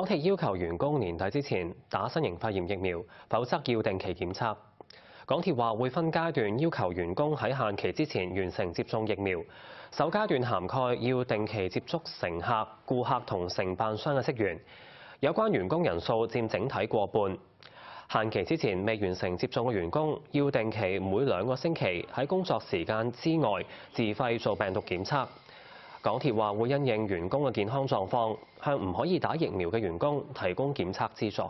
港鐵要求員工年底之前打新型肺炎疫苗，否則要定期檢測。港鐵話會分階段要求員工喺限期之前完成接種疫苗。首階段涵蓋要定期接觸乘客、顧客同承辦商嘅職員。有關員工人數佔整體過半。限期之前未完成接種嘅員工，要定期每兩個星期喺工作時間之外自費做病毒檢測。港鐵話會因應員工嘅健康狀況，向唔可以打疫苗嘅員工提供檢測資助。